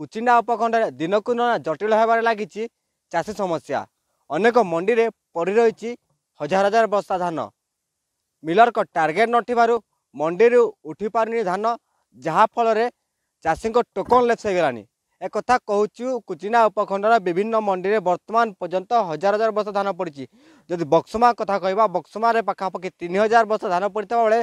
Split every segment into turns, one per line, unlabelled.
କୁଚିଣ୍ଡା ଉପଖଣ୍ଡରେ ଦିନକୁ ଦିନ ଜଟିଳ ହେବାରେ ଲାଗିଛି ଚାଷୀ ସମସ୍ୟା ଅନେକ ମଣ୍ଡିରେ ପଡ଼ି ରହିଛି ହଜାର ହଜାର ବସ୍ତା ଧାନ ମିଲରଙ୍କ ଟାର୍ଗେଟ୍ ନଥିବାରୁ ମଣ୍ଡିରୁ ଉଠିପାରୁନି ଧାନ ଯାହାଫଳରେ ଚାଷୀଙ୍କ ଟୋକନ୍ ଲେପ୍ସ ହୋଇଗଲାଣି ଏକଥା କହୁଛୁ କୁଚିନା ଉପଖଣ୍ଡର ବିଭିନ୍ନ ମଣ୍ଡିରେ ବର୍ତ୍ତମାନ ପର୍ଯ୍ୟନ୍ତ ହଜାର ହଜାର ବସ୍ତା ଧାନ ପଡ଼ିଛି ଯଦି ବକ୍ସମା କଥା କହିବା ବକ୍ସମାରେ ପାଖାପାଖି ତିନି ହଜାର ବସ୍ତା ଧାନ ପଡ଼ିଥିବା ବେଳେ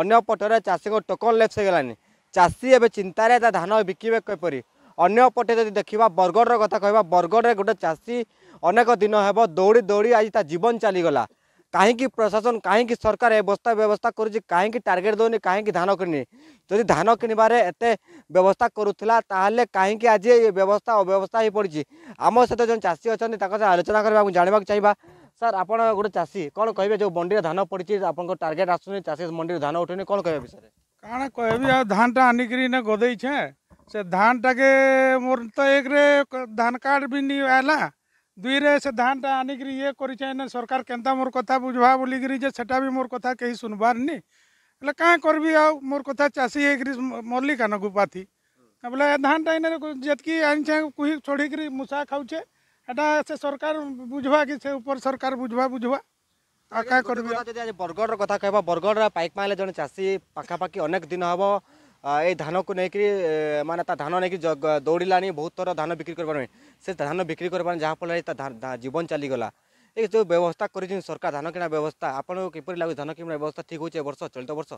ଅନ୍ୟ ପଟରେ ଚାଷୀଙ୍କ ଟୋକନ୍ ଲେପ୍ସ ହୋଇଗଲାଣି ଚାଷୀ ଏବେ ଚିନ୍ତାରେ ତା ଧାନ ବିକିବେ କିପରି ଅନ୍ୟପଟେ ଯଦି ଦେଖିବା ବରଗଡ଼ର କଥା କହିବା ବରଗଡ଼ରେ ଗୋଟେ ଚାଷୀ ଅନେକ ଦିନ ହେବ ଦୌଡ଼ି ଦୌଡ଼ି ଆଜି ତା ଜୀବନ ଚାଲିଗଲା କାହିଁକି ପ୍ରଶାସନ କାହିଁକି ସରକାର ଏ ବସ୍ତା ବ୍ୟବସ୍ଥା କରୁଛି କାହିଁକି ଟାର୍ଗେଟ୍ ଦେଉନି କାହିଁକି ଧାନ କିଣିନି ଯଦି ଧାନ କିଣିବାରେ ଏତେ ବ୍ୟବସ୍ଥା କରୁଥିଲା ତାହେଲେ କାହିଁକି ଆଜି ଏ ବ୍ୟବସ୍ଥା ଅବ୍ୟବସ୍ଥା ହୋଇପଡ଼ିଛି ଆମ ସହିତ ଯେଉଁ ଚାଷୀ ଅଛନ୍ତି ତାଙ୍କ ସହ ଆଲୋଚନା କରିବାକୁ ଜାଣିବାକୁ ଚାହିଁବା ସାର୍ ଆପଣ ଗୋଟେ ଚାଷୀ କ'ଣ କହିବେ ଯେଉଁ ମଣ୍ଡିରେ ଧାନ ପଡ଼ିଛି ଆପଣଙ୍କ ଟାର୍ଗେଟ୍ ଆସୁନି ଚାଷୀ ମଣ୍ଡିରେ ଧାନ
ଉଠୁନି କ'ଣ କହିବା ବିଷୟରେ କାଣା କହିବି ଆଉ ଧାନଟା ଆଣିକିରି ନା ଗଦେଇଛେ से धान टाके मोर तो एक रे धान कार्ड भी नहीं आला दुई रे से धान टा आने के ये करी चाहिए ना सरकार केंद्र मोर कथा बुझवा बोली बोलिकी जे सेटा भी मोर कथा कहीं सुनबार नहीं बोले कहाँ भी आओ मोर कथा चाषी है मरली थी गुपाथी बोले धान टा इन्हें की आने चाहिए कोई छोड़ी मूसा खाऊचे ऐडा से सरकार बुझवा की से ऊपर सरकार बुझवा बुझवा आ कहाँ करबी बरगड़ कथा कहबा बरगड़ पाइकमाले जन
चाषी पाखापाखि अनेक दिन हम ଏ ଧାନକୁ ନେଇକରି ମାନେ ତା ଧାନ ନେଇକି ଦୌଡ଼ିଲାନି ବହୁତ ଥର ଧାନ ବିକ୍ରି କରିପାରନି ସେ ଧାନ ବିକ୍ରି କରିପାରନି ଯାହାଫଳରେ ତା ଜୀବନ ଚାଲିଗଲା ଏ ଯେଉଁ ବ୍ୟବସ୍ଥା କରିଛନ୍ତି ସରକାର ଧାନ କିଣା ବ୍ୟବସ୍ଥା ଆପଣଙ୍କୁ କିପରି ଲାଗୁଛି ଧାନ କିଣା ବ୍ୟବସ୍ଥା ଠିକ୍ ହେଉଛି ଏ ବର୍ଷ ଚଳିତ ବର୍ଷ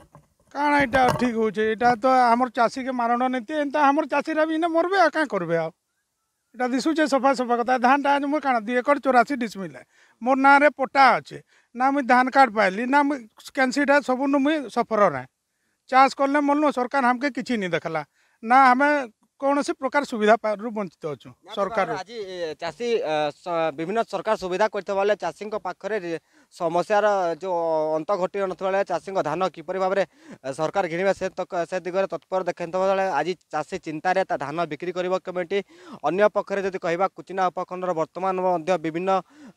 କାଣା ଏଇଟା ଠିକ୍ ହେଉଛି ଏଇଟା ତ ଆମର ଚାଷୀକେ ମାରଣ ନୀତି ଏନ୍ତା ଆମର ଚାଷୀରା ବି ଇନେ ମରବେ ଆଉ କାଁ କରବେ ଆଉ ଏଇଟା ଦିଶୁଛେ ସଫା ସଫା କଥା ଧାନଟା ମୁଁ କାଣା ଦୁଇ ଏକର ଚଉରାଶୀ ଡିସମିଲ୍ ମୋର ନାଁରେ ପଟା ଅଛେ ନା ମୁଇଁ ଧାନ କାର୍ଡ଼ ପାଇଲି ନା ମୁଇଁ କେନ୍ସିଟା ସବୁନୁ ମୁଇଁ ସଫର ନାହିଁ चांस कले मिलू सरकार हमके कि नहीं देखला ना हमें कौन सी प्रकार सुविधा वंचित अच्छे तो सरकार
चाषी विभिन्न सरकार सुविधा करते ସମସ୍ୟାର ଯେଉଁ ଅନ୍ତ ଘଟି ନଥିବା ବେଳେ ଚାଷୀଙ୍କ ଧାନ କିପରି ଭାବରେ ସରକାର ଘିଣିବେ ସେ ସେ ଦିଗରେ ତତ୍ପର ଦେଖାଇଥିବା ବେଳେ ଆଜି ଚାଷୀ ଚିନ୍ତାରେ ତା ଧାନ ବିକ୍ରି କରିବ କେମିତି ଅନ୍ୟ ପକ୍ଷରେ ଯଦି କହିବା କୁଚିନା ଉପଖଣ୍ଡର ବର୍ତ୍ତମାନ ମଧ୍ୟ ବିଭିନ୍ନ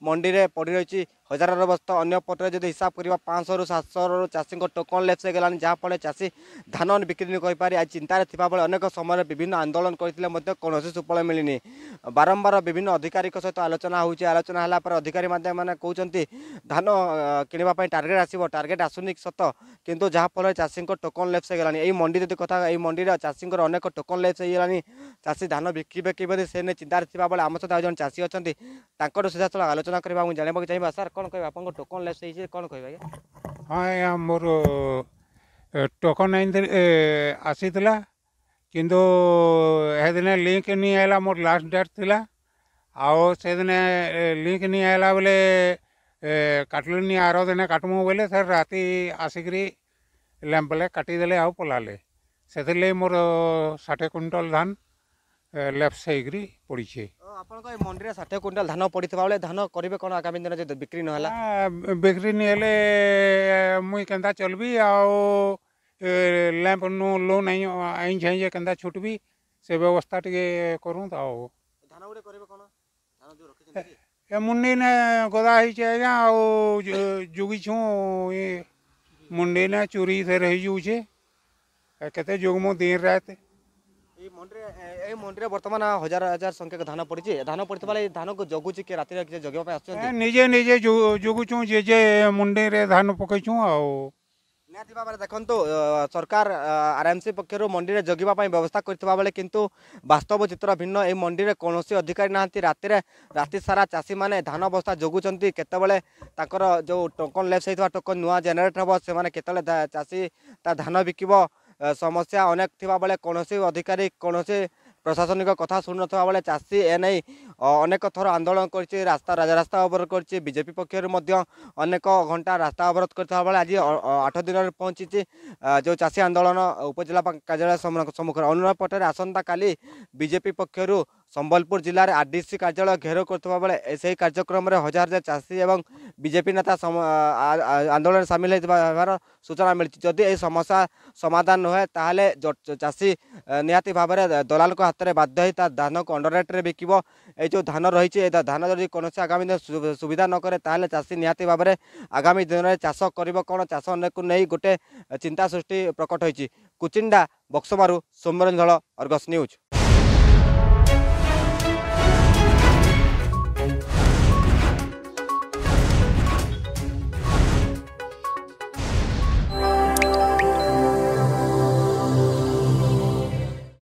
ମଣ୍ଡିରେ ପଡ଼ି ରହିଛି ହଜାରର ବସ୍ତା ଅନ୍ୟ ପଟରେ ଯଦି ହିସାବ କରିବା ପାଞ୍ଚଶହରୁ ସାତଶହରୁ ଚାଷୀଙ୍କ ଟୋକନ୍ ଲେପ୍ସ ହେଇଗଲାଣି ଯାହାଫଳରେ ଚାଷୀ ଧାନ ବିକ୍ରି କରିପାରି ଆଜି ଚିନ୍ତାରେ ଥିବାବେଳେ ଅନେକ ସମୟରେ ବିଭିନ୍ନ ଆନ୍ଦୋଳନ କରିଥିଲେ ମଧ୍ୟ କୌଣସି ସୁଫଳ ମିଳିନି ବାରମ୍ବାର ବିଭିନ୍ନ ଅଧିକାରୀଙ୍କ ସହିତ ଆଲୋଚନା ହେଉଛି ଆଲୋଚନା ହେଲା ପରେ ଅଧିକାରୀମାନେ କହୁଛନ୍ତି ଧାନ ধান কিনিবা টার্গেট আসব টার্গেট আসুনি সত কিন্তু যা ফলে চাষী টোকন লেপস হয়ে গেল এই মন্ডি যদি কথা এই মন্ডির চাষীঙ্কর অনেক টোকন লেপস হয়ে গেল চাষী ধান বিক্রিবে কিভাবে সে নিয়ে চিন্তার থাকবে আমার সহ জন চাষী অনেক তাঁর সিধাসল আলোচনা করা জাঁয়া চাহিব স্যার কম কে আপনার টোকন লেপস হয়েছে কম কে
হ্যাঁ আজ্ঞা মোর ଟୋକନ୍ ଆସିଥିଲା କିନ୍ତୁ ହେଦିନେ ଲିଙ୍କ୍ ନି ଆଇଲା ମୋର ଲାଷ୍ଟ ଡେଟ୍ ଥିଲା ଆଉ ସେଦିନେ ଲିଙ୍କ୍ ନି ଆଇଲା ବେଲେ କାଟିଲେନି ଆର ଦିନେ କାଟମୁ ବୋଇଲେ ସାର୍ ରାତି ଆସିକିରି ଲେମ୍ପଲେ କାଟିଦେଲେ ଆଉ ପଲାଲେ ସେଥିର୍ଲାଗି ମୋର ଷାଠିଏ କୁଇଣ୍ଟାଲ ଧାନ ଲେପ୍ସ ହେଇକିରି ପଡ଼ିଛେ
ଆପଣଙ୍କ ଏ ମଣ୍ଡିରେ ଷାଠିଏ କୁଇଣ୍ଟାଲ ଧାନ ପଡ଼ିଥିବା ବେଳେ ଧାନ କରିବେ କ'ଣ ଆଗାମୀ ଦିନ
ଯଦି ବିକ୍ରି ନହେଲା ବିକ୍ରି ନି ହେଲେ ମୁଇଁ କେନ୍ତା ଚଲ୍ବି ଆଉ ଲ୍ୟାମ୍ପ ନୁ ଲୋନ୍ ଆଇଁଛେ ଆଇଁଛେ କେନ୍ତା ଛୁଟ୍ବି ସେ ବ୍ୟବସ୍ଥା ଟିକେ କରୁନ୍ ଆଉ ଧାନ ଗୋଟେ କରିବେ କ'ଣ ଧାନ ଯେଉଁ ରଖିଛନ୍ତି ये मुंडी ने गोदा ही चाहिए और जुगी छू ये मुंडी ने चोरी से रही जू छे कहते जोगमो दिन रात ए
मुंडरे ए मुंडरे वर्तमान हजार हजार संख्यक धान पड़ी धान पड़ी बेले धान को जगुची के राति जगवा निजे
निजे जोगुचू जे जे मुंडी रे धान पकईचू आ
ନିହାତି ଭାବରେ ଦେଖନ୍ତୁ ସରକାର ଆର୍ଏମ୍ସି ପକ୍ଷରୁ ମଣ୍ଡିରେ ଜଗିବା ପାଇଁ ବ୍ୟବସ୍ଥା କରିଥିବା ବେଳେ କିନ୍ତୁ ବାସ୍ତବ ଚିତ୍ର ଭିନ୍ନ ଏହି ମଣ୍ଡିରେ କୌଣସି ଅଧିକାରୀ ନାହାନ୍ତି ରାତିରେ ରାତି ସାରା ଚାଷୀମାନେ ଧାନ ବସ୍ତା ଜଗୁଛନ୍ତି କେତେବେଳେ ତାଙ୍କର ଯେଉଁ ଟୋକନ୍ ଲେଫ୍ଟ ହେଇଥିବା ଟୋକନ୍ ନୂଆ ଜେନେରେଟ୍ ହେବ ସେମାନେ କେତେବେଳେ ଚାଷୀ ତା ଧାନ ବିକିବ ସମସ୍ୟା ଅନେକ ଥିବାବେଳେ କୌଣସି ଅଧିକାରୀ କୌଣସି ପ୍ରଶାସନିକ କଥା ଶୁଣୁନଥିବା ବେଳେ ଚାଷୀ ଏନେଇ ଅନେକ ଥର ଆନ୍ଦୋଳନ କରିଛି ରାସ୍ତା ରାଜରାସ୍ତା ଅବରୋଧ କରିଛି ବିଜେପି ପକ୍ଷରୁ ମଧ୍ୟ ଅନେକ ଘଣ୍ଟା ରାସ୍ତା ଅବରୋଧ କରିଥିବା ବେଳେ ଆଜି ଆଠ ଦିନରେ ପହଞ୍ଚିଛି ଯେଉଁ ଚାଷୀ ଆନ୍ଦୋଳନ ଉପଜିଲ୍ଲା କାର୍ଯ୍ୟାଳୟ ସମ୍ମୁଖରେ ଅନ୍ୟ ପଟରେ ଆସନ୍ତାକାଲି ବିଜେପି ପକ୍ଷରୁ সম্বলপুর জেলার আরডিসি কার্যালয় ঘেরাও করতে বেড়ে সেই কার্যক্রমে হাজার হাজার চাষী এবং বিজেপি নেতা আন্দোলনে সামিল হওয়ার সূচনা মিলছে যদি এই সমস্যা সমাধান নহে তাহলে চাষী নিহতি ভাবে দলাল হাতের বাধ্য হয়ে তার ধানকে অন্ডর রেট্রে বিকিব এই যে ধান রয়েছে এই ধান যদি কোণী আগামী দিন সুবিধা নকরে তাহলে চাষী নিহতি ভাবে আগামী দিনের চাষ করব কোণ চাষ নেই গোটে চিন্তা সৃষ্টি প্রকট হয়েছে কুচিন্ডা বক্সমারু সৌম্যরঞ্জন ধল অর্গস নিউজ